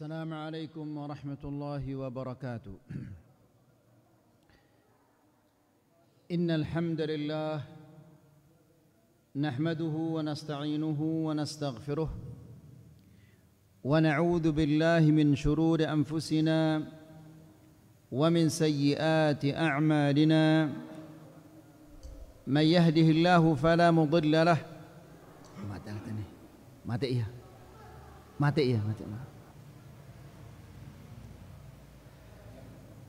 السلام عليكم ورحمة الله وبركاته إن الحمد لله نحمده ونستعينه ونستغفره ونعوذ بالله من شرور أنفسنا ومن سيئات أعمالنا من يهده الله فلا مضل له ما ما تقيه ما تقيه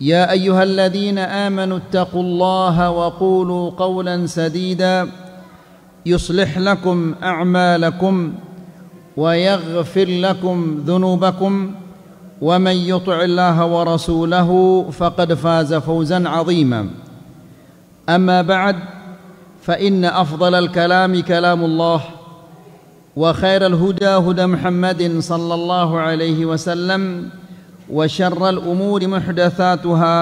يا ايها الذين امنوا اتقوا الله وقولوا قولا سديدا يصلح لكم اعمالكم ويغفر لكم ذنوبكم ومن يطع الله ورسوله فقد فاز فوزا عظيما اما بعد فان افضل الكلام كلام الله وخير الهدى هدى محمد صلى الله عليه وسلم وشر الأمور محدثاتها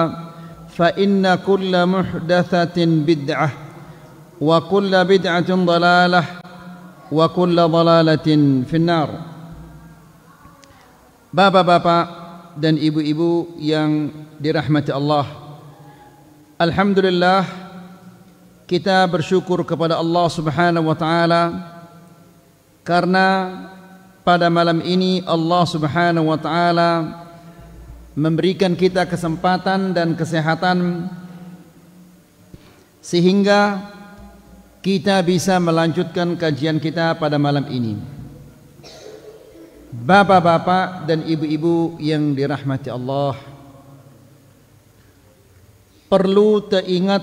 فإن كل محدثة بدعة وكل بدعة ضلالة وكل ضلالة في النار بابا بابا dan ibu-ibu yang dirahmati Allah Alhamdulillah kita bersyukur kepada Allah Subhanahu wa taala karena pada malam ini Allah Subhanahu wa taala memberikan kita kesempatan dan kesehatan sehingga kita bisa melanjutkan kajian kita pada malam ini. Bapak-bapak dan ibu-ibu yang dirahmati Allah, perlu teringat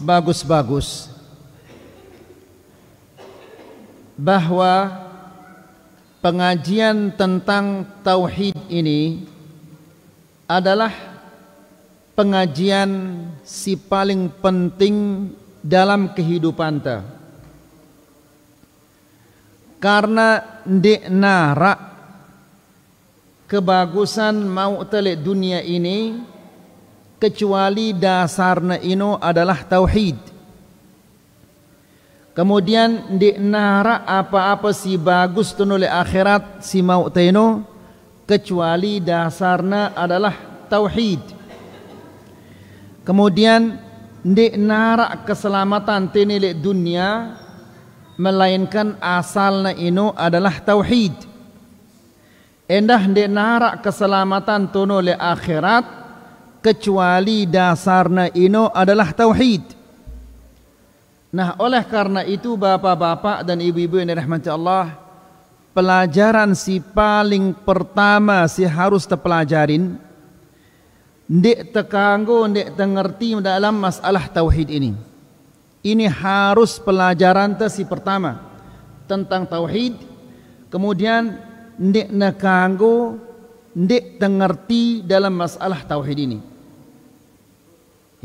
bagus-bagus bahwa pengajian tentang tauhid ini adalah pengajian si paling penting dalam kehidupan ta. Karena di nara kebagusan mau telik dunia ini kecuali dasarnya ino adalah tauhid. Kemudian di nara apa-apa si bagus tunule akhirat si mau teno kecuali dasarnya adalah tauhid. Kemudian di narak keselamatan tinilik dunia melainkan asalnya ino adalah tauhid. Endah di narak keselamatan tuno le akhirat kecuali dasarnya ino adalah tauhid. Nah oleh karena itu bapak-bapak dan ibu-ibu yang dirahmati Allah pelajaran si paling pertama si harus terpelajarin ndik tekanggo ndik tengerti dalam masalah tauhid ini ini harus pelajaran te si pertama tentang tauhid kemudian ndik nekanggo ndik tengerti dalam masalah tauhid ini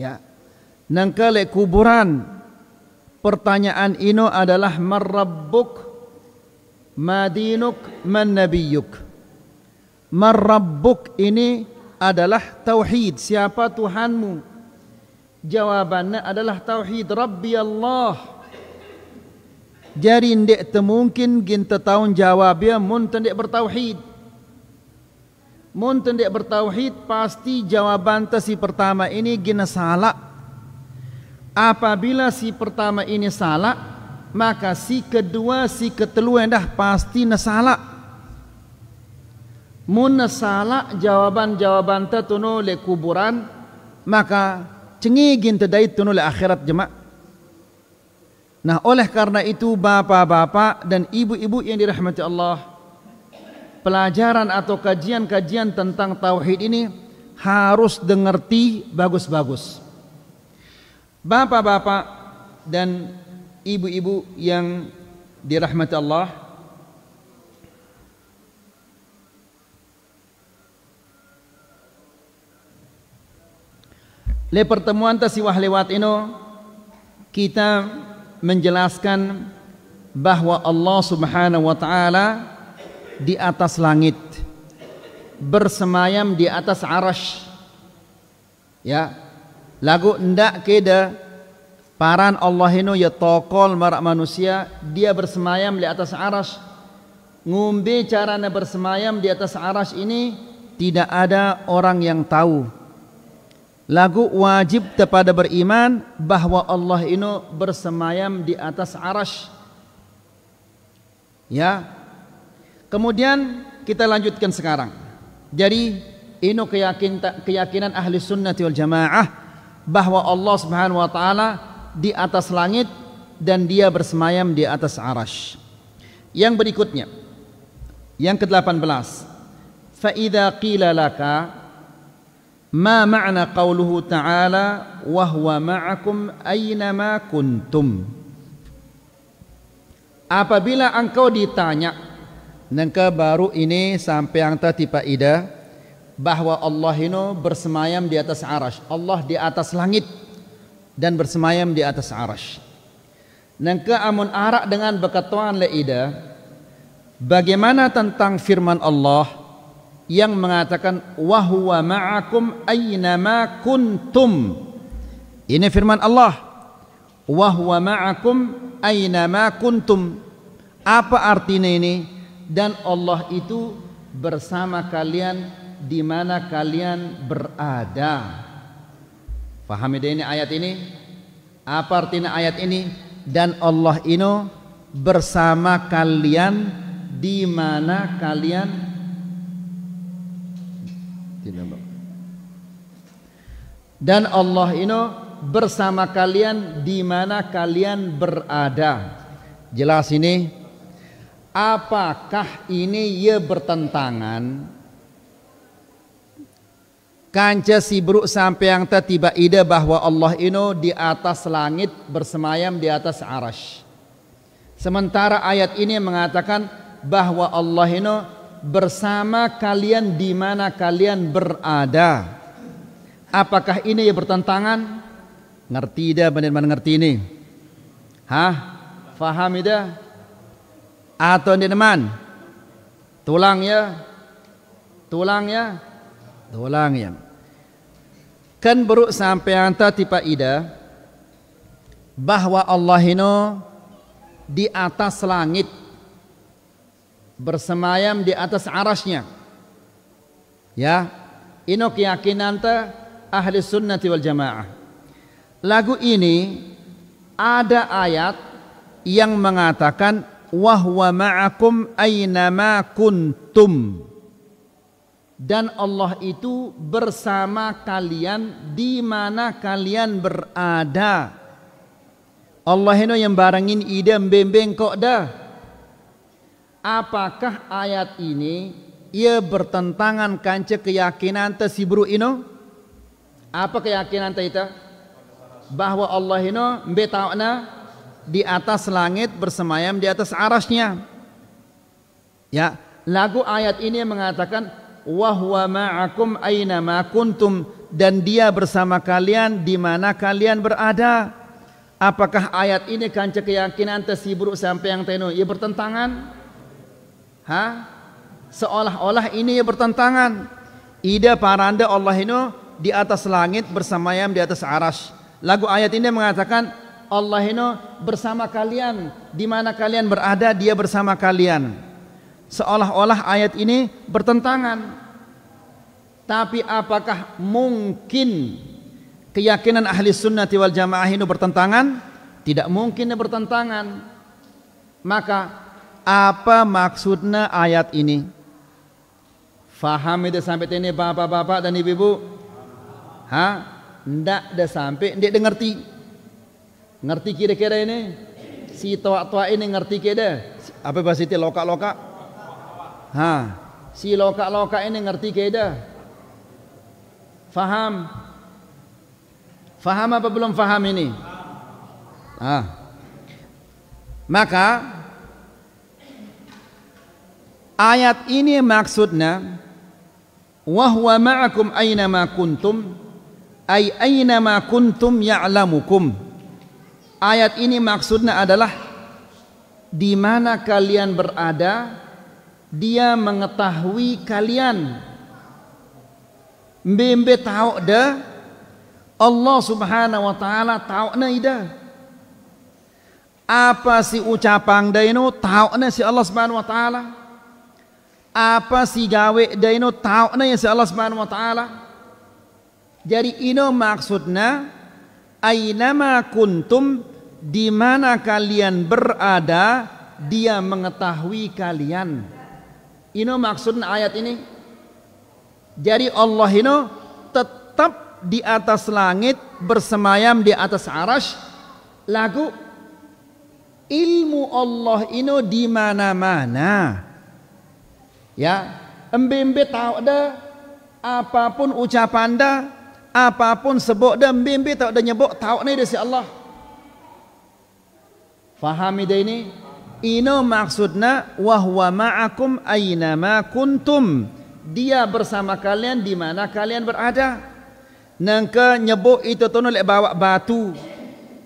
ya nangkale kuburan pertanyaan ino adalah marabbuk Ma dinuk man nabiyuk. Man rabbuk ini adalah tauhid. Siapa Tuhanmu? Jawabannya adalah tauhid. Rabbi Allah. Jadi ndek temungkin ginta tahun jawabnya mun tendek bertauhid. Mun tendek bertauhid pasti jawaban si pertama ini gina salah. Apabila si pertama ini salah, maka si kedua si ketelu dah pasti nasala mun nasala jawaban-jawaban ta le kuburan maka cengigin tadai tunu le akhirat jemaah nah oleh karena itu bapak-bapak dan ibu-ibu yang dirahmati Allah pelajaran atau kajian-kajian tentang tauhid ini harus dengerti bagus-bagus bapak-bapak dan ibu-ibu yang dirahmati Allah Le pertemuan wah lewat ini kita menjelaskan bahawa Allah Subhanahu wa taala di atas langit bersemayam di atas arasy ya lagu ndak keda Paran Allah ya tokol marak manusia dia bersemayam di atas aras. Ngumbi caranya bersemayam di atas aras ini tidak ada orang yang tahu. Lagu wajib kepada beriman bahwa Allah inu bersemayam di atas aras. Ya. Kemudian kita lanjutkan sekarang. Jadi inu keyakinan, keyakinan ahli sunnah wal jamaah bahwa Allah subhanahu wa ta'ala di atas langit dan dia bersemayam di atas arash. Yang berikutnya, yang ke-18. Fa'idha qila laka ma ma'na qawluhu ta'ala wa huwa ma'akum aynama Apabila engkau ditanya, nengka baru ini sampai angta tipe ida bahwa Allah ini bersemayam di atas arash. Allah di atas langit dan bersemayam di atas arash. Dan amun arak dengan berkatuan leida, bagaimana tentang firman Allah yang mengatakan wahwa ma'akum aynama kuntum. Ini firman Allah. Wahwa ma'akum aynama kuntum. Apa artinya ini? Dan Allah itu bersama kalian di mana kalian berada. Pahami deh ini ayat ini? Apa artinya ayat ini? Dan Allah ini bersama kalian di mana kalian tidak dan Allah ini bersama kalian di mana kalian berada. Jelas ini apakah ini ya bertentangan Kanca buruk sampai yang tiba ide bahwa Allah ini di atas langit bersemayam di atas arash. Sementara ayat ini mengatakan bahwa Allah ini bersama kalian di mana kalian berada. Apakah ini bertentangan? Ngerti dah benar-benar ngerti ini? Hah? Faham dah? Atau di teman? Tulang ya? Tulang ya? Tulang ya? kan baru sampai anta tipa ida bahwa Allah ini di atas langit bersemayam di atas arasnya ya ino keyakinan ta ahli sunnati wal jamaah lagu ini ada ayat yang mengatakan wahwa ma'akum aina ma kuntum dan Allah itu bersama kalian di mana kalian berada. Allah eno yang barangin idem bembeng kok dah. Apakah ayat ini ia bertentangan kanca keyakinan te ino? Apa keyakinan te itu? Bahwa Allah eno mbetauna di atas langit bersemayam di atas arasnya. Ya, lagu ayat ini mengatakan wahwa ma'akum aina ma kuntum dan dia bersama kalian di mana kalian berada. Apakah ayat ini kanca keyakinan tesibru sampai yang teno? Ia bertentangan. Hah? Seolah-olah ini ia bertentangan. Ida paranda Allah ini di atas langit bersama di atas arash. Lagu ayat ini mengatakan Allah ini bersama kalian di mana kalian berada dia bersama kalian. Seolah-olah ayat ini bertentangan. Tapi apakah mungkin keyakinan ahli sunnah wal jamaah ini bertentangan? Tidak mungkin bertentangan. Maka apa maksudnya ayat ini? Faham itu sampai ini bapak-bapak dan ibu-ibu? Ha? tidak ada sampai, tidak dah ngerti. Ngerti kira-kira ini? Si tua-tua ini ngerti kira? Apa bahasa itu loka-loka? Ha. Si lokak-lokak ini ngerti ke dah? Faham? Faham apa belum faham ini? Ah. Maka ayat ini maksudnya wahwa ma'akum aina ma kuntum ay aina ma kuntum ya'lamukum. Ayat ini maksudnya adalah di mana kalian berada, dia mengetahui kalian mbembe tahu dah Allah subhanahu wa ta'ala tahu na ida apa si ucapan daino tahu na si Allah subhanahu wa ta'ala apa si gawe daino tahu na ya si Allah subhanahu wa ta'ala jadi ino maksudnya aynama kuntum di mana kalian berada dia mengetahui kalian Ino maksud ayat ini jadi Allah ino tetap di atas langit bersemayam di atas arash lagu ilmu Allah ino di mana-mana ya embembe tahu ada, apapun ucapan anda, apapun sebut dah embembe tahu ada nyebut tahu ini dari si Allah fahami ini Ino maksudna wahwa ma'akum ainama kuntum. Dia bersama kalian di mana kalian berada. Nangka nyebut itu tono lek bawa batu.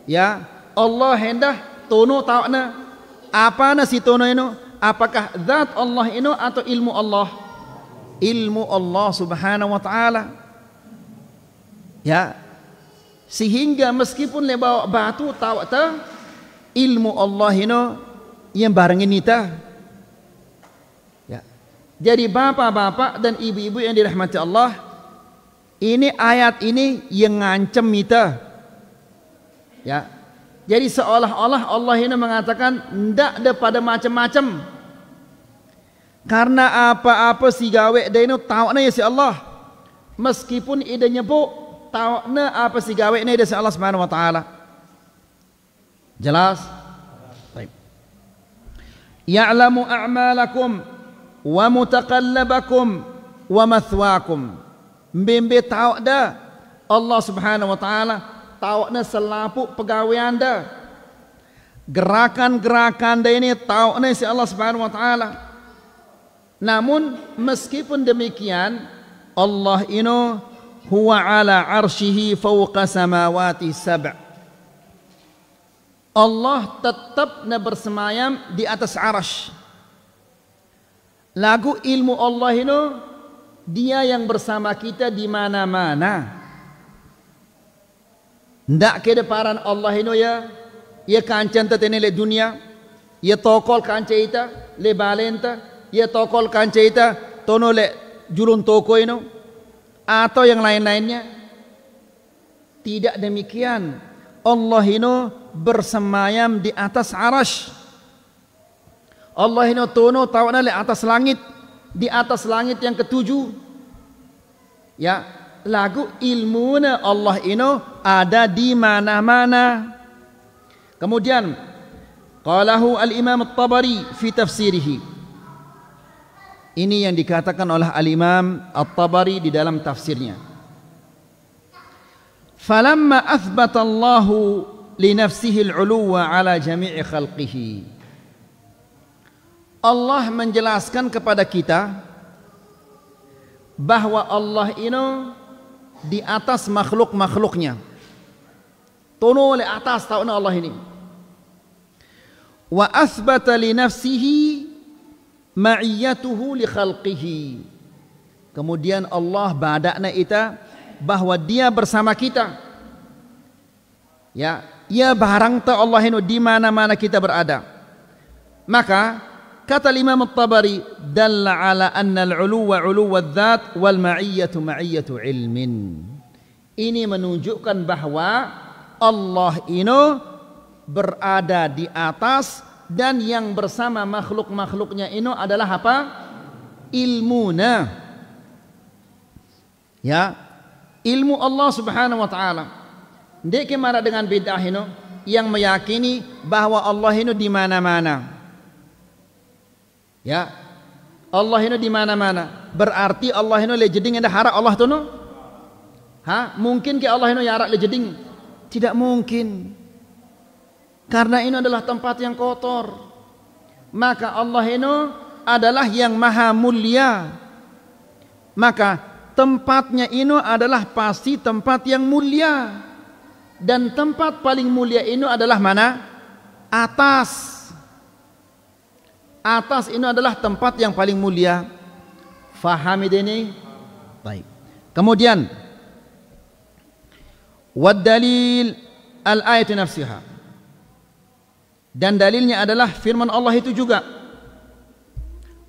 Ya, Allah hendah tono na Apa na si tono ino? Apakah zat Allah ino atau ilmu Allah? Ilmu Allah Subhanahu wa taala. Ya. Sehingga meskipun lebawa batu tawak ta ilmu Allah ino yang barengin nita. Ya. Jadi bapak-bapak dan ibu-ibu yang dirahmati Allah, ini ayat ini yang ngancem nita. Ya. Jadi seolah-olah Allah ini mengatakan ndak daripada macam-macam. Karena apa-apa si gawe deno tahu ya si Allah. Meskipun ide bu tahu apa si gawe ini dari si Allah Subhanahu wa taala. Jelas? يعلم أعمالكم ومتقلبكم ومثواكم membimbing tahu dah الله سبحانه وتعالى taala tahu ne selaput pegawai gerakan-gerakan dia ini tahu ne si Allah Subhanahu wa taala namun meskipun demikian Allah ini huwa ala arshihi fawqa samawati sab' Allah tetap bersemayam di atas arash. Lagu ilmu Allah itu dia yang bersama kita di mana-mana. Ndak kedeparan Allah itu ya, ia ya kancan tetene le dunia, ia ya tokol kanca ita le balenta, ya tokol kanca ita tono le julun toko atau yang lain-lainnya. Tidak demikian. Allah ino bersemayam di atas arash. Allah ino tono tawana di atas langit. Di atas langit yang ketujuh. Ya, lagu ilmu Allah ino ada di mana-mana. Kemudian qalahu al-Imam tabari fi Ini yang dikatakan oleh al-Imam al tabari di dalam tafsirnya falamma athbatallahu li nafsihi al-'uluwa 'ala jami'i Allah menjelaskan kepada kita bahwa Allah ini di atas makhluk-makhluknya. Tono oleh atas Allah ini. Wa asbata li nafsihi ma'iyatuhu li khalqihi. Kemudian Allah badakna bahwa dia bersama kita. Ya, ia barang ta Allah di mana-mana kita berada. Maka kata Imam At-Tabari dalla ala anna al ulu uluwa dzat wal ma'iyyatu ma'iyyatu ilmin. Ini menunjukkan bahwa Allah inu berada di atas dan yang bersama makhluk-makhluknya inu adalah apa? Ilmuna. Ya, ilmu Allah Subhanahu wa taala. Ndek kemana dengan bid'ah ini yang meyakini bahwa Allah ini di mana-mana. Ya. Allah ini di mana-mana. Berarti Allah ini lejeding ada hara Allah tu Ha? Mungkin ke Allah ini yarak lejeding? Tidak mungkin. Karena ini adalah tempat yang kotor. Maka Allah ini adalah yang maha mulia. Maka tempatnya ini adalah pasti tempat yang mulia dan tempat paling mulia ini adalah mana? Atas. Atas ini adalah tempat yang paling mulia. Fahami ini? Baik. Kemudian wad dalil al ayat nafsiha. Dan dalilnya adalah firman Allah itu juga.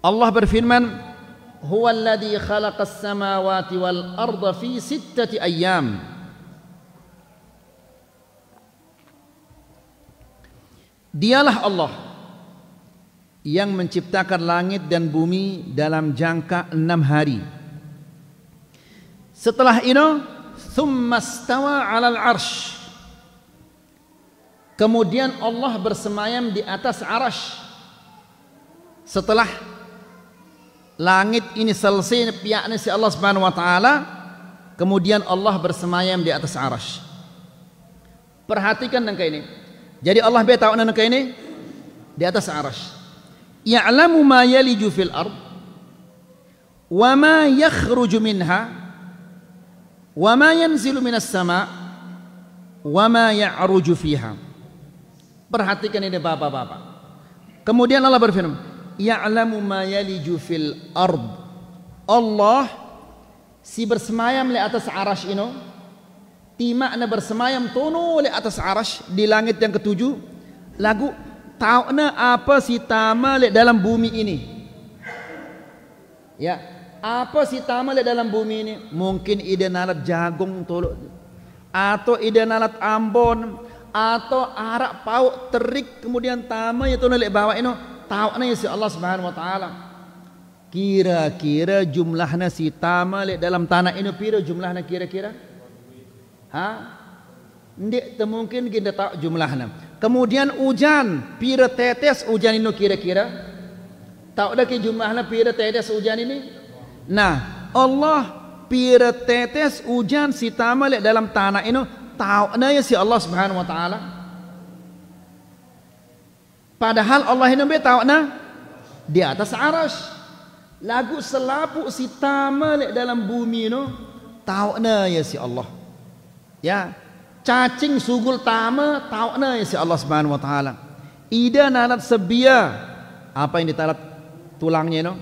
Allah berfirman, huwa alladhi khalaqas samawati wal arda fi sittati Dialah Allah yang menciptakan langit dan bumi dalam jangka enam hari. Setelah itu, thumma stawa alal arsh. Kemudian Allah bersemayam di atas arash. Setelah langit ini selesai pihaknya si Allah Subhanahu wa taala kemudian Allah bersemayam di atas arasy perhatikan nangka ini jadi Allah be tahu nangka ini di atas arasy ya'lamu ma yaliju fil ard wa ma yakhruju minha wa ma yanzilu minas sama wa ma ya'ruju fiha perhatikan ini bapak-bapak kemudian Allah berfirman ya'lamu ma yaliju fil ard. Allah si bersemayam le atas arash ino. Ti makna bersemayam tono di atas arash di langit yang ketujuh. Lagu tauna apa si tama le dalam bumi ini. Ya, apa si tama le dalam bumi ini? Mungkin ide nalat jagung tolok atau ide nalat ambon atau arak pau terik kemudian tama itu nolik bawa ino tahu nanya si Allah Subhanahu wa taala. Kira-kira jumlah nasi tamalik dalam tanah ini pira jumlahnya kira-kira? Ha? Tidak mungkin kita tahu jumlahnya. Kemudian hujan, piro tetes hujan ini kira-kira? Tahu dah ke jumlahnya piro tetes hujan ini? Nah, Allah piro tetes hujan si tamalik dalam tanah ini tahu nanya si Allah Subhanahu wa taala. Padahal Allah ini tahu nah di atas aras. Lagu selapuk si tamal dalam bumi no tahu na ya si Allah. Ya cacing sugul tama tahu na ya si Allah subhanahu wa taala. Ida nanat sebia apa yang ditarat tulangnya no?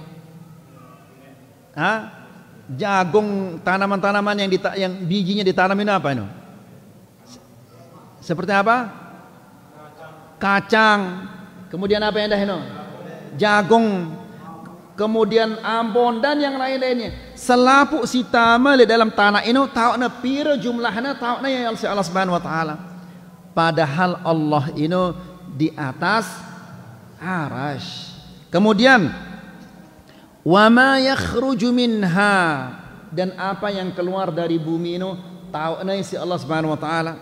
jagung tanaman-tanaman yang dita, yang bijinya ditanamin apa ini? Seperti apa? Kacang. Kemudian apa yang dahino? Jagung. Kemudian ambon dan yang lain-lainnya. Selapuk sitama di dalam tanah ini tahu pira jumlahnya tahu ya Allah Subhanahu wa taala. Padahal Allah ini di atas arash. Kemudian wa ma yakhruju minha dan apa yang keluar dari bumi ini tahu si Allah Subhanahu wa taala.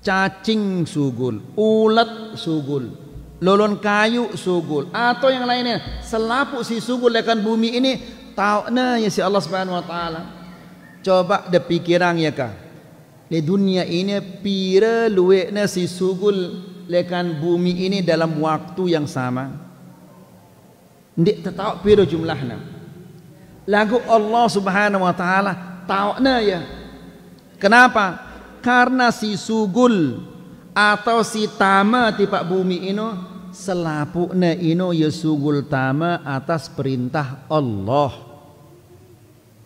Cacing sugul, ulat sugul, lolon kayu sugul atau yang lainnya selapuk si sugul lekan bumi ini tahu na ya si Allah Subhanahu wa taala coba de pikiran ya ka di dunia ini pira luwekna si sugul lekan bumi ini dalam waktu yang sama ndik tetau pira jumlahnya lagu Allah Subhanahu wa taala tahu na ya kenapa karena si sugul atau si tama Pak bumi ino selapuk ne ino yesugul tama atas perintah Allah.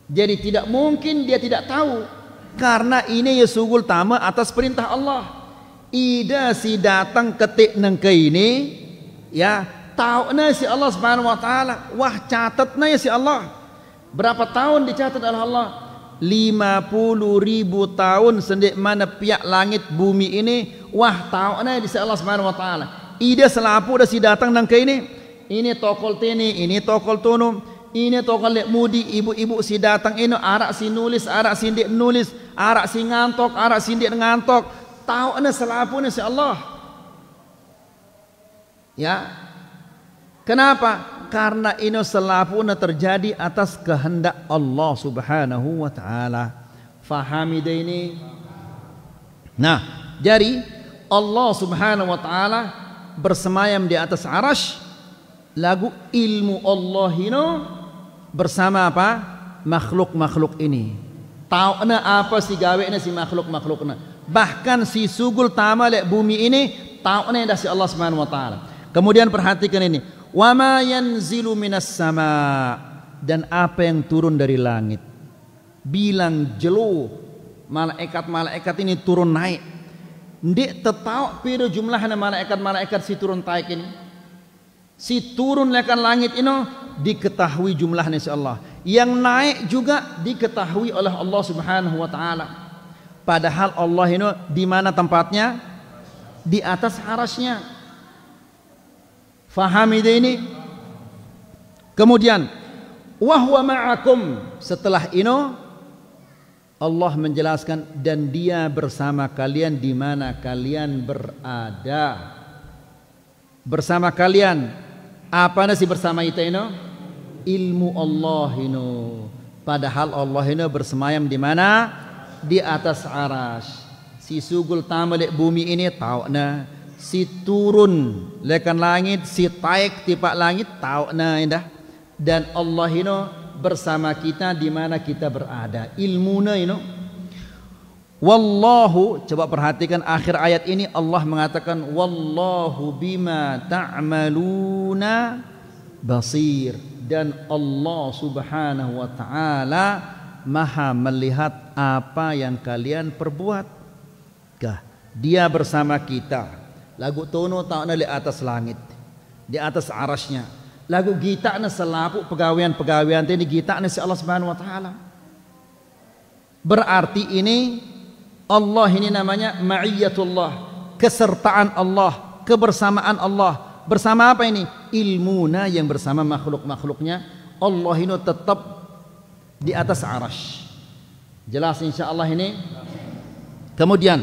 Jadi tidak mungkin dia tidak tahu karena ini yesugul tama atas perintah Allah. Ida si datang ketik neng ke ini, ya tahu ne si Allah subhanahu wa taala. Wah catat ne ya si Allah. Berapa tahun dicatat oleh Allah? 50 ribu tahun sendik mana pihak langit bumi ini wah tahu nah di Allah Subhanahu wa taala ide selapu dah si datang nang ke ini ini tokol tini ini tokol tono, ini tokol lek mudi ibu-ibu si datang ini arak si nulis arak si ndik nulis arak si ngantok arak si ndik ngantok tahu nah selapu nah si Allah ya kenapa karena ini selapuna terjadi atas kehendak Allah Subhanahu wa taala. Fahami ini? Nah, jadi Allah Subhanahu wa taala bersemayam di atas arash lagu ilmu Allah ini bersama apa? makhluk-makhluk ini. Tauna apa si gawe gawekna si makhluk-makhlukna. makhluk Bahkan si sugul tamalek bumi ini tauna dah si Allah Subhanahu wa taala. Kemudian perhatikan ini wa ma yanzilu minas sama dan apa yang turun dari langit bilang jelo malaikat-malaikat ini turun naik ndik tetau piro jumlahnya malaikat-malaikat si turun taik ini si turun lekan langit ini diketahui jumlahnya si Allah yang naik juga diketahui oleh Allah Subhanahu wa taala padahal Allah ini di mana tempatnya di atas arasnya Fahami ini. Kemudian wahwa ma'akum setelah ino Allah menjelaskan dan dia bersama kalian di mana kalian berada. Bersama kalian apa nasi bersama itu ino? Ilmu Allah ino. Padahal Allah ino bersemayam di mana? Di atas arash. Si sugul tamalik bumi ini tahu nah si turun lekan langit si taik tipak langit tahu nah indah dan Allah ino bersama kita di mana kita berada Ilmu ino wallahu coba perhatikan akhir ayat ini Allah mengatakan wallahu bima ta'maluna basir dan Allah Subhanahu wa taala maha melihat apa yang kalian perbuat. Dia bersama kita lagu tono tauna di atas langit di atas arasnya lagu gita na selapuk pegawaian pegawaian ini gita na si Allah Subhanahu Wa Taala berarti ini Allah ini namanya ma'iyatullah kesertaan Allah kebersamaan Allah bersama apa ini ilmuna yang bersama makhluk-makhluknya Allah ini tetap di atas arash jelas insya Allah ini kemudian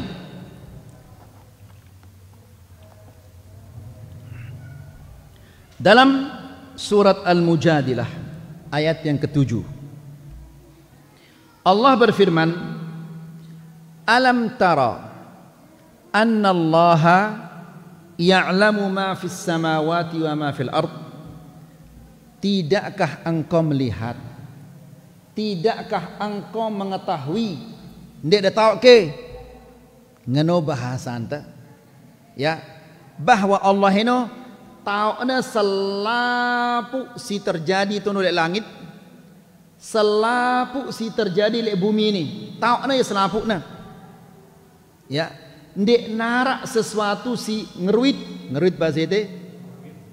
Dalam surat Al-Mujadilah ayat yang ketujuh. Allah berfirman, "Alam tara anna Allah ya'lamu ma fis samawati wa ma fil ard?" Tidakkah engkau melihat? Tidakkah engkau mengetahui? Ndek ada tahu ke? Ngeno bahasa anta. Ya, bahwa Allah ini Tahu tauna selapu si terjadi tu nulek langit selapu si terjadi lek bumi ini Tahu tauna ya selapu na ya ndek narak sesuatu si ngeruit ngeruit bahasa itu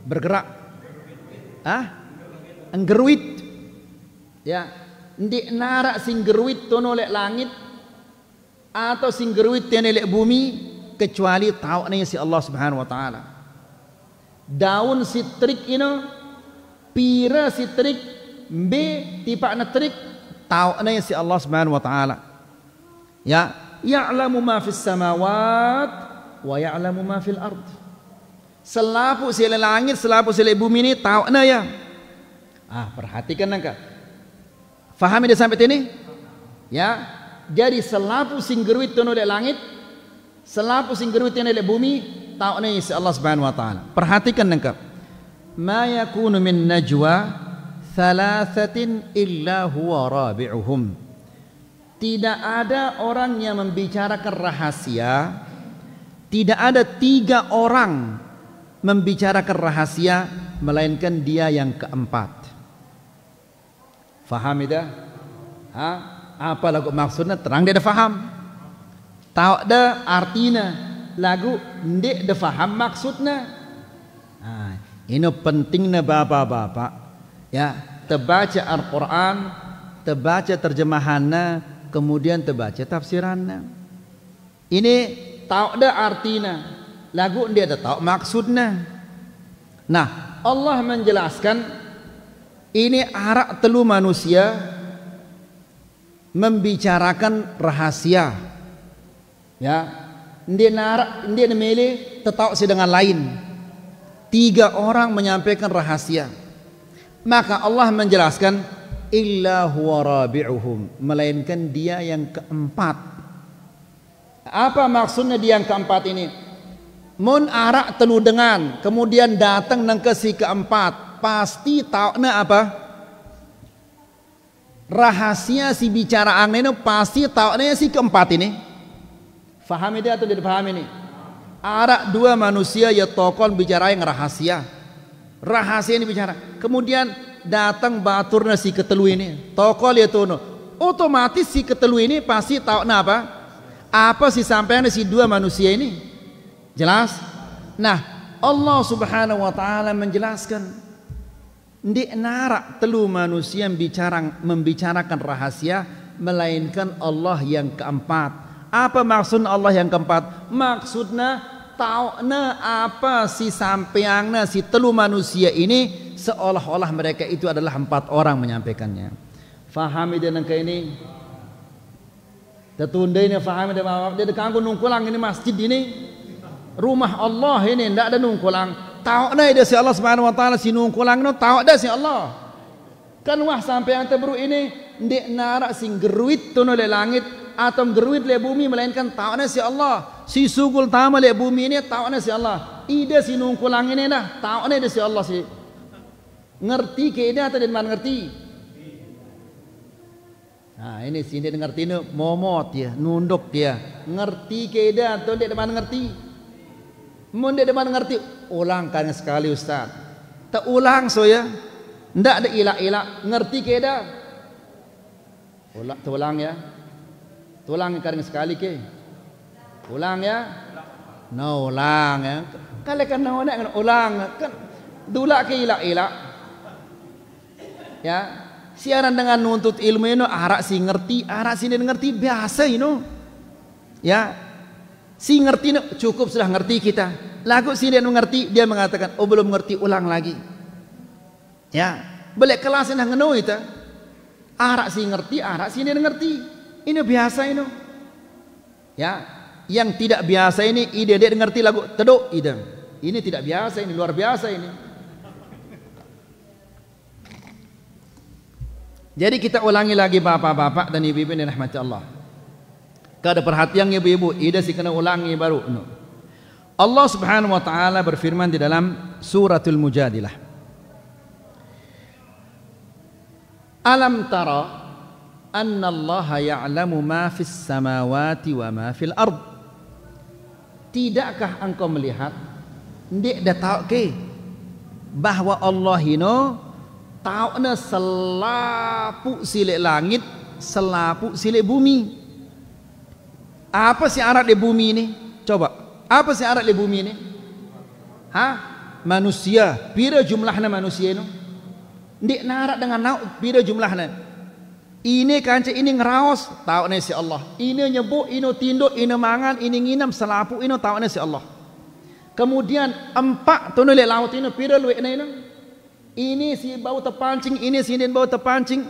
bergerak ah ngeruit ya ndek narak sing ngeruit tu nulek langit atau sing ngeruit tu nulek bumi kecuali tahu yang si Allah Subhanahu wa taala daun sitrik ino pira sitrik be tipa natrik tau na ya si Allah subhanahu wa taala ya ya'lamu ma fis samawat wa ya'lamu ma fil ard selapu sila langit selapu sila bumi ini tau na ya ah perhatikan nangka fahami dia sampai sini ya jadi selapu singgeruit tono langit selapu singgeruit tono bumi takne si Allah Subhanahu wa taala. Perhatikan lengkap. Ma yakunu min najwa thalathatin illa huwa rabi'uhum. Tidak ada orang yang membicarakan rahasia Tidak ada tiga orang membicarakan rahasia Melainkan dia yang keempat Faham ya? Ha? Apa lagu maksudnya? Terang dia dah faham Tahu dah artinya lagu ndek de faham maksudnya nah, ini pentingnya bapak-bapak ya terbaca Al-Quran terbaca terjemahannya kemudian terbaca tafsirannya ini tahu dah artinya lagu dia de tahu maksudnya nah Allah menjelaskan ini arak telu manusia membicarakan rahasia ya dia mele tertaksi dengan lain. Tiga orang menyampaikan rahasia. Maka Allah menjelaskan illa huwa rabi'uhum melainkan dia yang keempat. Apa maksudnya dia yang keempat ini? Mun arak telu dengan kemudian datang nang ke si keempat pasti na apa? Rahasia si bicara angin pasti tauna si keempat ini. Faham ini atau tidak paham ini? Arak dua manusia ya tokon bicara yang rahasia. Rahasia ini bicara. Kemudian datang batur nasi ketelu ini. Tokol ya tuh, Otomatis si ketelu ini pasti tahu apa? Apa sih sampaiannya si dua manusia ini? Jelas? Nah, Allah Subhanahu wa taala menjelaskan di narak telu manusia yang bicara, membicarakan rahasia melainkan Allah yang keempat apa maksud Allah yang keempat? Maksudnya tauna apa si sampeangna si telu manusia ini seolah-olah mereka itu adalah empat orang menyampaikannya. Fahami dengan ke ini. Tetundai ini fahami dengan mawak dia dekangku nungkulang ini masjid ini rumah Allah ini tidak ada nungkulang. Tahu dah dia si Allah Subhanahu wa taala si nungkulang no tahu dah si Allah. Kan wah sampai yang terburu ini ndek narak sing geruit tu langit atom geruit le bumi melainkan tawana si ya Allah. Si sugul tama le bumi ni tawana si ya Allah. Ida si nungkulang ini dah tawana dia si Allah si. Ngerti ke ini atau dia mana ngerti? Nah ha, ini si dia ngerti ni momot ya nunduk dia. Ngerti ke ini atau dia mana ngerti? Mun dia mana ngerti? Ulangkan sekali Ustaz. Tak ulang so ya. Ndak ada ilak-ilak. Ngerti ke ini? Ulang, ulang ya. Tulang kering sekali ke. Ulang ya. No ulang ya. Kalau kan no nak kan ulang kan dulak ke ilak ilak. Ya. Siaran dengan nuntut ilmu ini arak si ngerti, arak sini ngerti biasa ini. Ya. Si ngerti cukup sudah ngerti kita. Lagu si dia mengerti, dia mengatakan, oh belum ngerti ulang lagi. Ya. Balik kelas yang ngeno itu, Arak si ngerti, arak sini ngerti. Ini biasa ini. Ya, yang tidak biasa ini ide dia ngerti lagu teduk ide. Ini tidak biasa ini luar biasa ini. Jadi kita ulangi lagi bapak-bapak dan ibu-ibu yang rahmati Allah. Kada perhatian ibu-ibu, ide sih kena ulangi baru. Allah Subhanahu wa taala berfirman di dalam suratul Mujadilah. Alam tara annallaha ya'lamu ma fis samawati wa ma fil ard tidakkah engkau melihat ndik dah tahu ke bahwa Allah hino tahu na selapu silik langit selapu silik bumi apa sih arat di bumi ini coba apa sih arat di bumi ini Hah? manusia pira jumlahnya manusia ini ndik narat dengan nau pira jumlahnya ini kancik ini ngeraos tahu nih si Allah. Ini nyebu, ini tinduk, ini mangan, ini nginam selapu ini tahu nih si Allah. Kemudian empat tuh nulik laut ini pira luik ni ini. Ini si bau terpancing, ini si ini bau terpancing.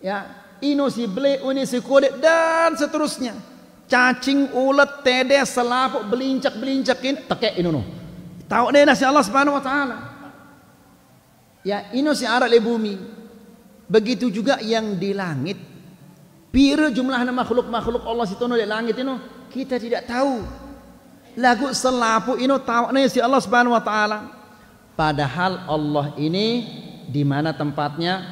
Ya, ini si bleu, ini si kulit dan seterusnya. Cacing, ulet, tedes, selapu, belincak-belincak ini tekek ini no. Tahu nih nasi Allah Subhanahu wa taala. Ya, ini si arah lebumi. bumi. Begitu juga yang di langit. Pira jumlah nama makhluk-makhluk Allah situ di langit itu kita tidak tahu. Lagu selapu ini tawane si Allah Subhanahu wa taala. Padahal Allah ini di mana tempatnya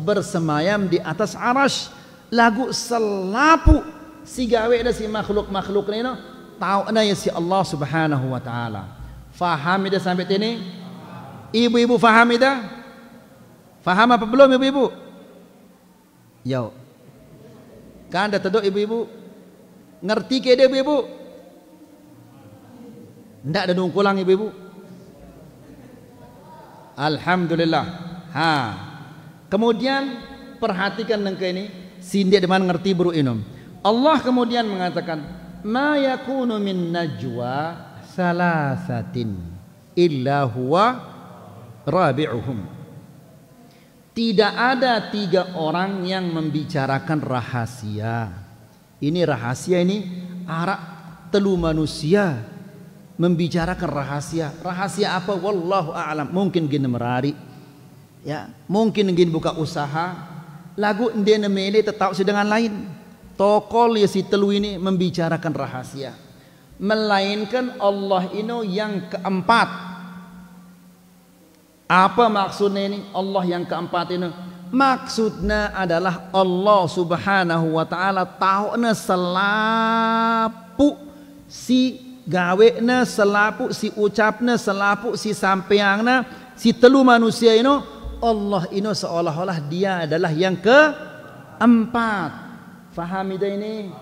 bersemayam di atas arash lagu selapu si gawe ada si makhluk-makhluk ini tawane si Allah Subhanahu wa taala. Faham sampai ini? Ibu-ibu faham tidak? Faham apa belum ibu-ibu? Ya. Kan ada teduk ibu-ibu. Ngerti ke dia ibu-ibu? Tidak ada nungkulang ibu-ibu. Alhamdulillah. Ha. Kemudian perhatikan nengke ini. Sindik dengan ngerti buru Allah kemudian mengatakan, "Ma yakunu min najwa salasatin illa huwa rabi'uhum." Tidak ada tiga orang yang membicarakan rahasia. Ini rahasia ini arak telu manusia membicarakan rahasia. Rahasia apa? Wallahu a'lam. Mungkin gini merari. Ya, mungkin gini buka usaha. Lagu ndene mele tetap dengan lain. Tokol ya si telu ini membicarakan rahasia. Melainkan Allah ini yang keempat apa maksudnya ini? Allah yang keempat ini. Maksudnya adalah Allah subhanahu wa ta'ala tahu selapu si gawe selapu si ucap selapu si sampeangna si telu manusia ino Allah ino seolah-olah dia adalah yang keempat faham itu ini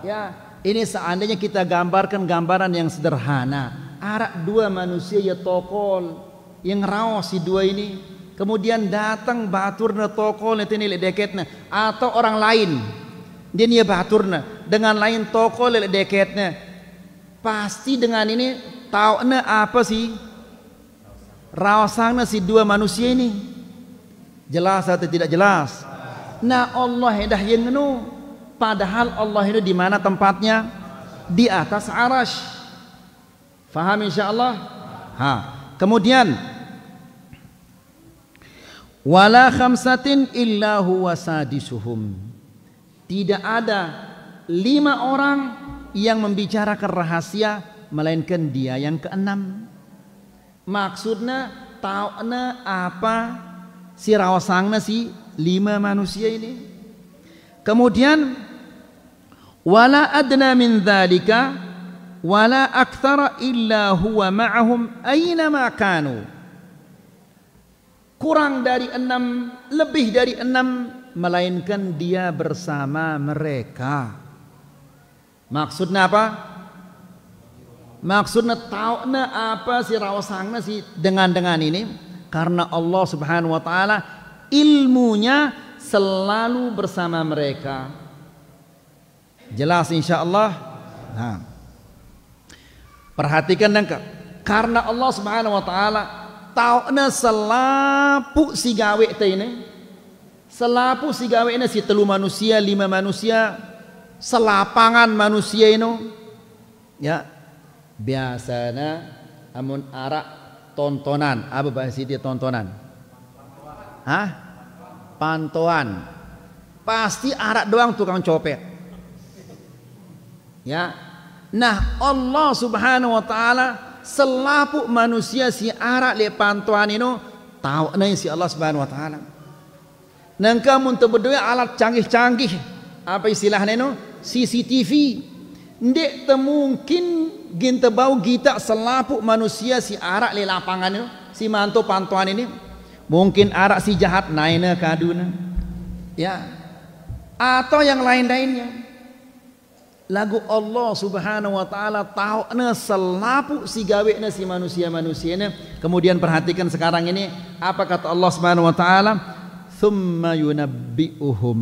ya ini seandainya kita gambarkan gambaran yang sederhana arak dua manusia ya tokol yang rawa si dua ini kemudian datang baturna toko letinil deketnya, atau orang lain dia nia baturna dengan lain toko lele deketnya, pasti dengan ini tauna apa sih rawasangna si dua manusia ini jelas atau tidak jelas nah Allah dah yang nenu padahal Allah itu di mana tempatnya di atas arash faham insya Allah ha Kemudian wala khamsatin illa huwa sadisuhum. Tidak ada lima orang yang membicarakan rahasia melainkan dia yang keenam. Maksudnya tauna apa si rawasangna si lima manusia ini. Kemudian wala adna min dzalika wala akthara illa huwa ma'ahum aina kanu kurang dari enam lebih dari enam melainkan dia bersama mereka maksudnya apa maksudnya tahu apa si rawasangna si dengan dengan ini karena Allah subhanahu wa ta'ala ilmunya selalu bersama mereka jelas insya Allah nah. Perhatikan nangka. Karena Allah Subhanahu wa taala tauna selapu si gawe teh ini. Selapu si gawe ini si telu manusia, lima manusia, selapangan manusia ini. Ya. Biasanya amun arak tontonan, apa bahasa dia tontonan? Hah? Pantauan. Pasti arak doang tukang copet. Ya, Nah Allah subhanahu wa ta'ala Selapu manusia si arak li pantuan ini Tahu ini si Allah subhanahu wa ta'ala Dan kamu untuk berdua alat canggih-canggih Apa istilahnya ini? CCTV Tidak termungkin Ginta bau kita selapu manusia si arak li lapangan ini Si mantu pantuan ini Mungkin arak si jahat naina kaduna Ya Atau yang lain-lainnya lain lainnya lagu Allah Subhanahu wa taala tauna selapu si gawe si manusia-manusianya. Kemudian perhatikan sekarang ini apa kata Allah Subhanahu wa taala? Tsumma yunabbi'uhum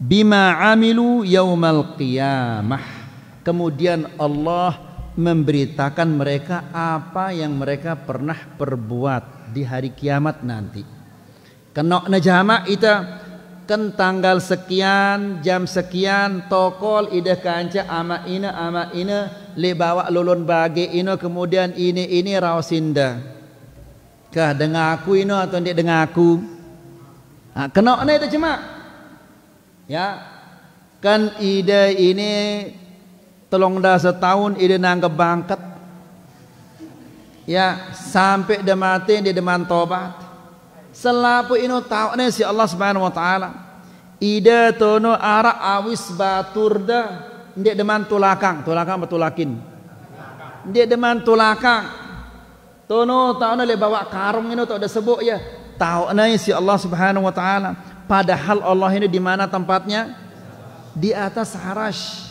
bima 'amilu yaumal qiyamah. Kemudian Allah memberitakan mereka apa yang mereka pernah perbuat di hari kiamat nanti. Kenokna jamak itu ken tanggal sekian jam sekian tokol ide kanca ama ina ama ina le bawa lulun bagi ino, kemudian ini ini rawsinda, kah dengar aku ino atau tidak dengar aku ha, kena ni itu cuma ya kan ide ini tolong dah setahun ide nang bangket, ya sampai dia mati dia deman tobat selapu ino tahu ni si Allah Subhanahu wa taala Ida tono arak awis baturda ndek deman tulakang, tulakang apa tulakin? Ndek deman tulakang. Tono tauna le bawa karung ini tu ada sebut ya. Tahu nai ya si Allah Subhanahu wa taala. Padahal Allah ini di mana tempatnya? Di atas haras.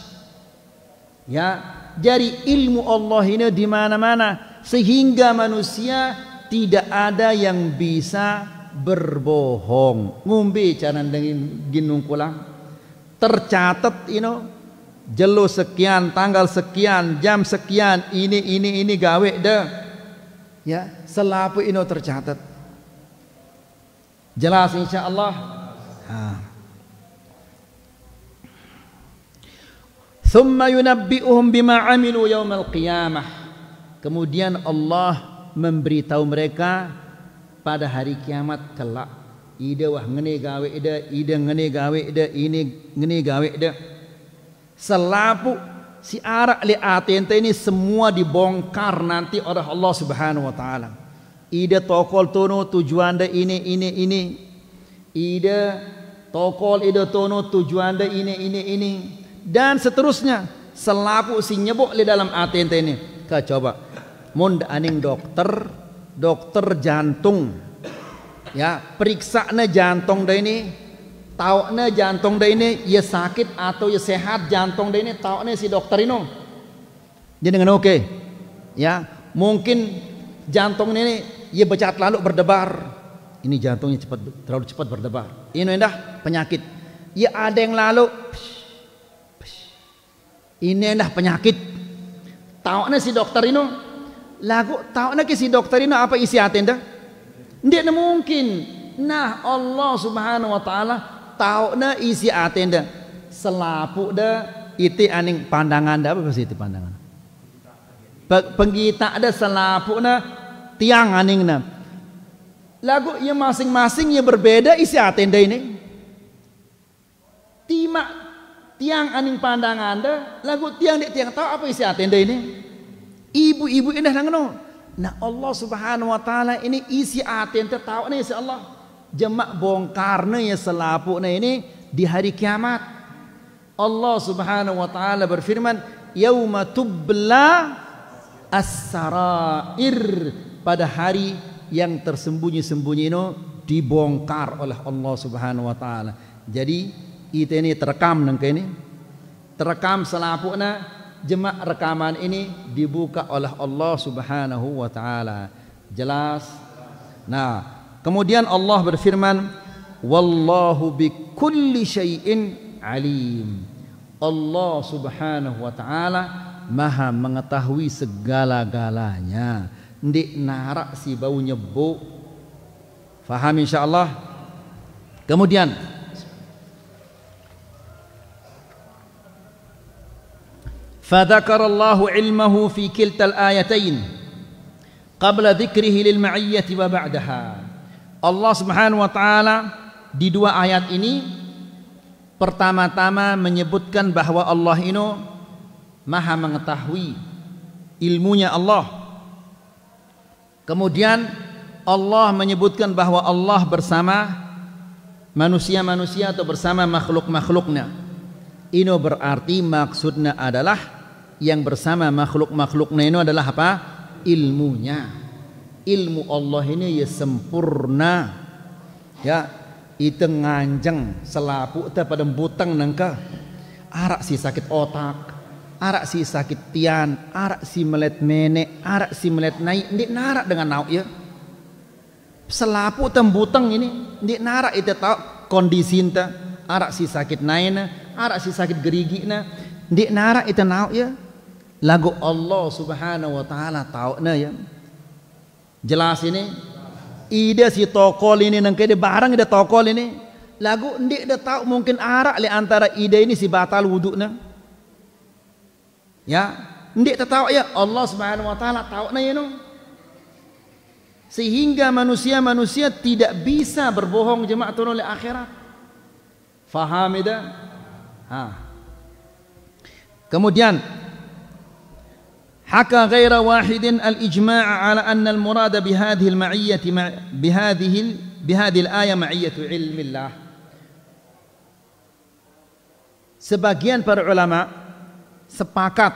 Ya, jadi ilmu Allah ini di mana-mana sehingga manusia tidak ada yang bisa berbohong ngumbi cara dengan ginung kulang tercatat you know jelo sekian tanggal sekian jam sekian ini ini ini gawe deh ya selapu ino tercatat jelas insya Allah ha. Thumma yunabbi'uhum bima amilu yaumal qiyamah. Kemudian Allah memberitahu mereka pada hari kiamat kelak ida wah ngene gawe ida ida ngene gawe ida ini ngene gawe ida selapu si arak li atente ini semua dibongkar nanti oleh Allah Subhanahu wa taala ida tokol tono tujuan deh ini ini ini ida tokol ida tono tujuan deh ini ini ini dan seterusnya selapu si nyebok di dalam atente ini Kacau pak, mund aning dokter dokter jantung ya periksa ne jantung deh ini tahu ne jantung deh ini ya sakit atau ya sehat jantung deh ini tahu ne si dokter ini jadi dengan oke okay. ya mungkin jantung ini ya becat lalu berdebar ini jantungnya cepat terlalu cepat berdebar ini endah penyakit ya ada yang lalu ini endah penyakit tahu ne si dokter ini lagu tahu nak si dokter ini apa isi hati anda? Tidak mungkin. Nah Allah Subhanahu Wa Taala tahu na isi hati anda. Selapu da itu aning pandangan anda apa sih itu pandangan? Penggita ada selapu na tiang aning na. Lagu yang masing-masing yang berbeda isi hati anda ini. Timak tiang aning pandangan anda, lagu tiang dek tiang tahu apa isi hati anda ini? Ibu-ibu indah dah kenal. Nah Allah subhanahu wa ta'ala ini isi hati yang tertawa nih si Allah. Jemak bongkarnya ya selapuknya ini di hari kiamat. Allah subhanahu wa ta'ala berfirman. Yauma tubla as-sarair. Pada hari yang tersembunyi-sembunyi ini dibongkar oleh Allah subhanahu wa ta'ala. Jadi itu ini terekam nang ini. Terekam selapuknya jemaat rekaman ini dibuka oleh Allah Subhanahu wa taala. Jelas? Nah, kemudian Allah berfirman, "Wallahu bi kulli syai'in alim." Allah Subhanahu wa taala maha mengetahui segala-galanya. Ndik narak si bau nyebuk. Faham insyaallah? Kemudian فذكر الله علمه في كلتا الآيتين قبل ذكره للمعية وبعدها Allah Subhanahu wa taala di dua ayat ini pertama-tama menyebutkan bahwa Allah ini Maha mengetahui ilmunya Allah. Kemudian Allah menyebutkan bahwa Allah bersama manusia-manusia atau bersama makhluk-makhluknya. Ini berarti maksudnya adalah yang bersama makhluk-makhluknya ini adalah apa? Ilmunya. Ilmu Allah ini ya sempurna. Ya, itu nganjeng selapu teh pada butang nangka. Arak si sakit otak, arak si sakit tian, arak si melet menek, arak si melet naik, ini narak dengan nauk ya. Selapu tembutang ini, ini narak itu tahu kondisi arak si sakit naik, arak si sakit gerigi na, di narak itu nauk ya lagu Allah Subhanahu wa taala tauna ya. Jelas ini ide si tokol ini nang kede barang ide tokol ini lagu ndik de tahu mungkin arak le antara ide ini si batal na Ya, ndik tahu ya Allah Subhanahu wa taala tauna ya no. Sehingga manusia-manusia tidak bisa berbohong jemaatun oleh akhirat. Faham Ha. Kemudian حكى غير واحد الإجماع على أن المراد بهذه المعية بهذه بهذه الآية معية علم الله Sebagian para ulama sepakat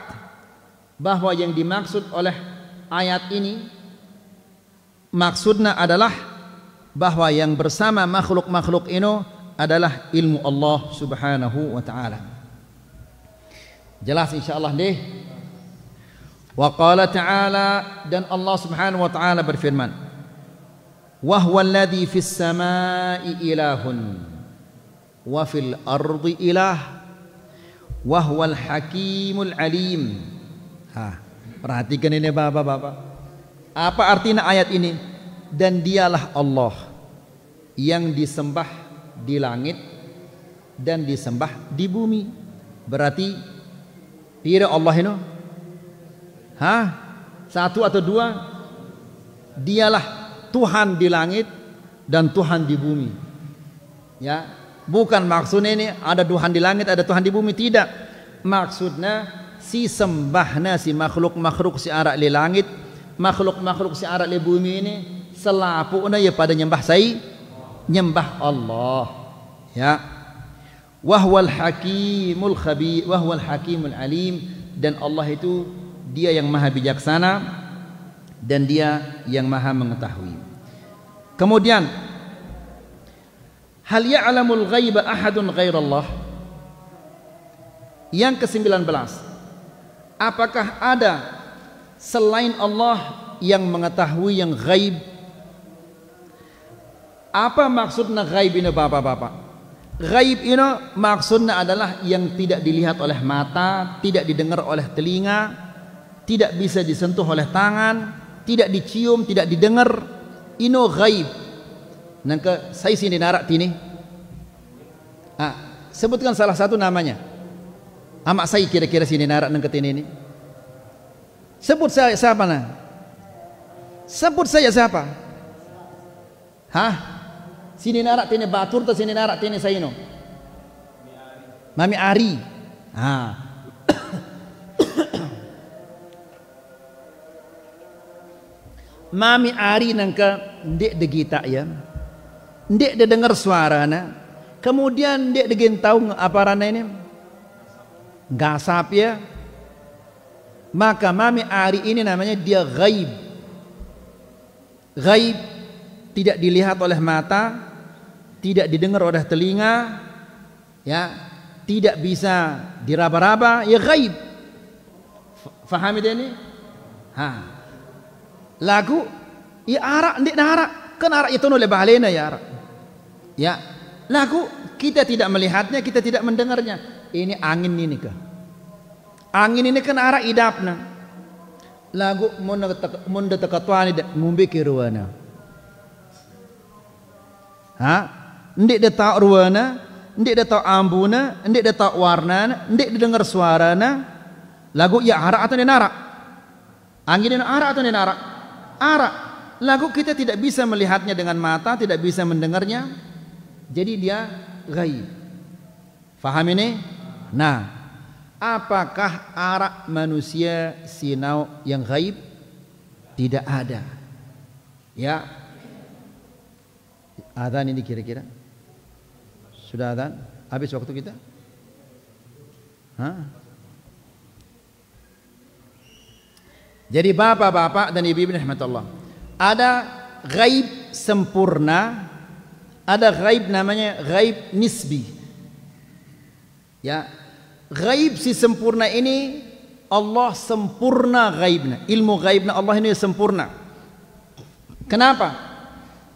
bahwa yang dimaksud oleh ayat ini maksudnya adalah bahwa yang bersama makhluk-makhluk ini adalah ilmu Allah Subhanahu wa taala. Jelas insyaallah deh Wa qala ta'ala dan Allah Subhanahu wa taala berfirman Wa huwa alladhi fis samai ilahun wa fil ardi ilah wa huwal hakimul alim. Ha, perhatikan ini Bapak-bapak. Apa artinya ayat ini? Dan dialah Allah yang disembah di langit dan disembah di bumi. Berarti tidak Allah ini Hah? Satu atau dua? Dialah Tuhan di langit dan Tuhan di bumi. Ya, bukan maksudnya ini ada Tuhan di langit, ada Tuhan di bumi, tidak. Maksudnya si sembahna si makhluk-makhluk si arak di langit, makhluk-makhluk si arak di bumi ini selapuna ya pada nyembah saya nyembah Allah. Ya. Wahwal hakimul khabir, wahwal hakimul alim dan Allah itu dia yang maha bijaksana dan dia yang maha mengetahui. Kemudian hal ya'lamul ghaiba ahadun ghairallah? Yang ke-19. Apakah ada selain Allah yang mengetahui yang ghaib? Apa maksudnya ghaib ini Bapak-bapak? Ghaib ini maksudnya adalah yang tidak dilihat oleh mata, tidak didengar oleh telinga, tidak bisa disentuh oleh tangan, tidak dicium, tidak didengar. Ino ghaib. Nangka saya sini narak tini. Ah, sebutkan salah satu namanya. Amak saya kira-kira sini narak nangka tini ini. Sebut saya siapa nah? Sebut saya siapa? Hah? Sini narak tini batur atau sini narak tini saya no? Mami Ari. Ah. mami ari nangka ndek degita ya ndek de dengar suara na kemudian ndek degentau tahu apa rana ini gasap ya maka mami ari ini namanya dia gaib gaib tidak dilihat oleh mata tidak didengar oleh telinga ya tidak bisa diraba-raba ya gaib faham ini ha lagu i ya arak ndik narak. kan arak itu oleh bahalena ya arak ya lagu kita tidak melihatnya kita tidak mendengarnya ini angin ini ke angin ini kan arak idapna lagu munda tekatuani ngumbi kiruana ha ndik de tau ruana ndik de tau ambuna ndik de tau warna ndik de dengar suarana lagu ya arak atau nenarak angin ini arak atau nenarak arak. Lagu kita tidak bisa melihatnya dengan mata, tidak bisa mendengarnya. Jadi dia gaib. Faham ini? Nah, apakah arak manusia sinau yang gaib? Tidak ada. Ya. adan ini kira-kira. Sudah adan Habis waktu kita? Hah? Jadi bapak-bapak dan ibu-ibu rahmatullah. Ada gaib sempurna, ada gaib namanya gaib nisbi. Ya. gaib si sempurna ini Allah sempurna gaibnya, Ilmu gaibnya Allah ini sempurna. Kenapa?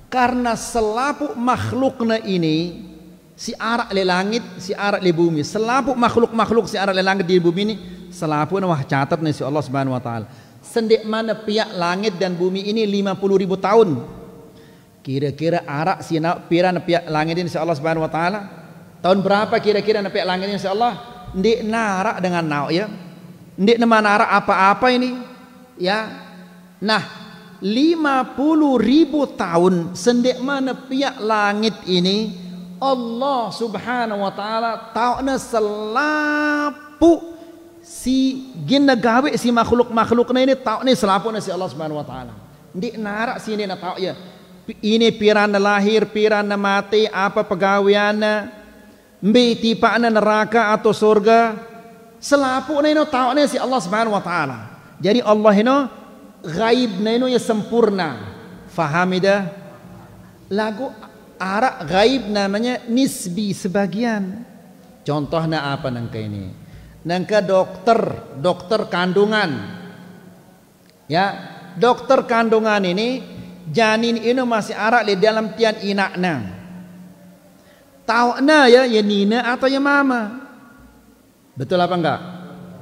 Karena selaput makhluknya ini si arak le langit, si arak le bumi. Selaput makhluk-makhluk si arak le langit di bumi ini selapuk wah catat nih si Allah Subhanahu wa taala. Sendik mana pihak langit dan bumi ini 50 ribu tahun. Kira-kira arak sina pira pihak langit ini Allah Subhanahu wa taala. Tahun berapa kira-kira pihak langit ini Allah? Ndik narak dengan nau ya. nih nama narak apa-apa ini? Ya. Nah, 50 ribu tahun sendik mana pihak langit ini Allah subhanahu wa ta'ala ta'na selapu si gin si makhluk-makhluk na ini tao ni selapo na si Allah Subhanahu wa taala. Hindi nara si ini na tao ya. Ini piran na lahir, piran na mati, apa pegawian na, mbi tipa na neraka atau surga, selapo na ino tao na si Allah Subhanahu wa taala. Jadi Allah ini gaib na ino ya sempurna. Fahami dah? Lagu arak gaib namanya nisbi sebagian. Contohnya apa nang ini? Dan ke dokter, dokter kandungan. Ya, dokter kandungan ini janin ini masih arak di dalam tian inakna. Tahu ya, ya nina atau ya mama. Betul apa enggak?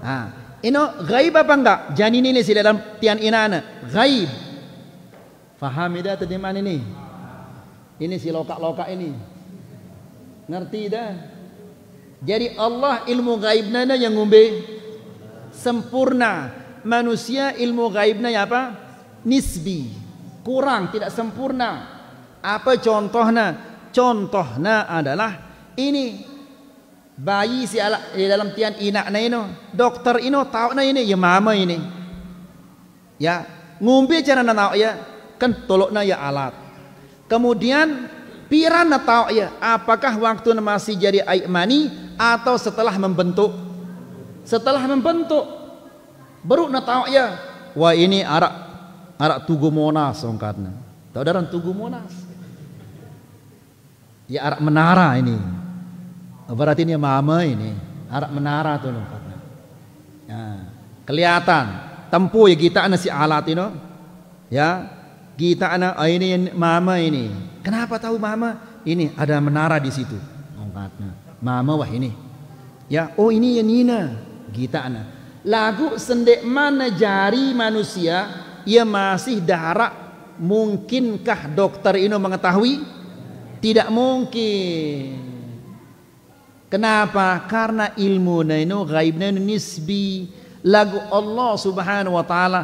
Nah, ini gaib apa enggak? Janin ini si dalam tian inana gaib. Faham ya terjemahan ini? Ini si lokak-lokak ini. Ngerti dah? Jadi Allah ilmu gaibnya yang ngombe sempurna. Manusia ilmu gaibnya apa? Nisbi. Kurang, tidak sempurna. Apa contohnya? Contohnya adalah ini bayi si ala, di dalam tian inaknya ini, dokter ino tahu na ini, ya mama ini. Ya, ngombe cara tahu ya, kan tolokna ya alat. Kemudian piran tahu ya, apakah waktu masih jadi aik mani atau setelah membentuk setelah membentuk baru natau ya wah ini arak arak tugu monas songkatnya darah tugu monas ya arak menara ini berarti ini mama ini arak menara tuh songkatnya. kelihatan tempu ya kita si alat ini ya kita anak oh ini mama ini kenapa tahu mama ini ada menara di situ lompatnya Mama wah ini. Ya, oh ini ya Nina, kita anak. Lagu sendek mana jari manusia ia masih darah mungkinkah dokter ini mengetahui? Tidak mungkin. Kenapa? Karena ilmu naino gaibnya nisbi. Lagu Allah Subhanahu wa taala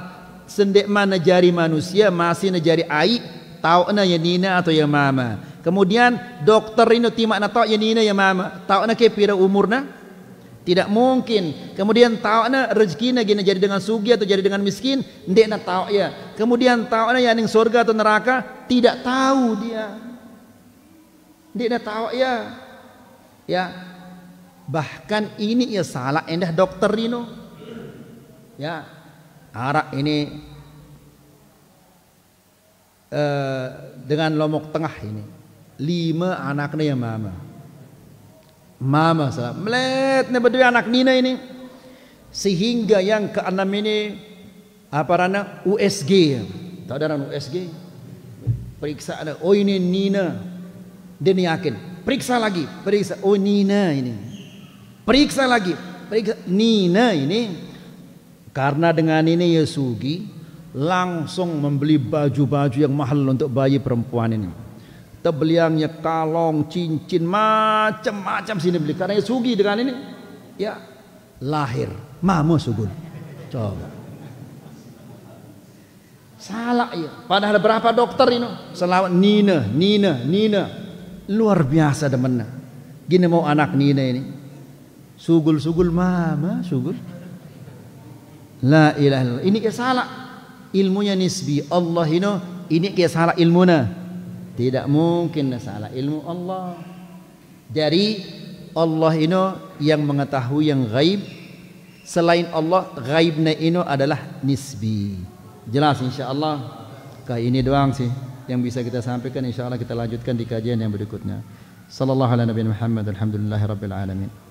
sendek mana jari manusia masih najari air tahu na ya Nina atau ya Mama. Kemudian dokter ini timak na ta'ya nina ya mama. Ta'na ke pira umurna? Tidak mungkin. Kemudian ta'na rezekina gina jadi dengan sugi atau jadi dengan miskin, ndek na ya. Kemudian tau ya yang surga atau neraka, tidak tahu dia. Ndek na ya. Ya. Bahkan ini ya salah endah dokter Rino. Ya. Arak ini eh, dengan lomok tengah ini lima anaknya ya mama mama salah meletnya berdua anak Nina ini sehingga yang keenam ini apa rana USG tak ada rana USG periksa ada oh ini Nina dia yakin periksa lagi periksa oh Nina ini periksa lagi periksa Nina ini karena dengan ini Yesugi langsung membeli baju-baju yang mahal untuk bayi perempuan ini tebeliangnya kalong cincin macam-macam sini beli karena ya sugi dengan ini ya lahir mamu sugun coba salah ya padahal berapa dokter ini selawat Nina Nina Nina luar biasa demennya gini mau anak Nina ini sugul sugul mama sugul la ilaha illallah ini ya salah ilmunya nisbi Allah ini ini ya salah ilmunya Tidak mungkin salah ilmu Allah Dari Allah ini yang mengetahui yang gaib Selain Allah gaibnya ini adalah nisbi Jelas insya Allah Kah ini doang sih yang bisa kita sampaikan insya Allah kita lanjutkan di kajian yang berikutnya Sallallahu alaihi wa sallam Alhamdulillahi rabbil alamin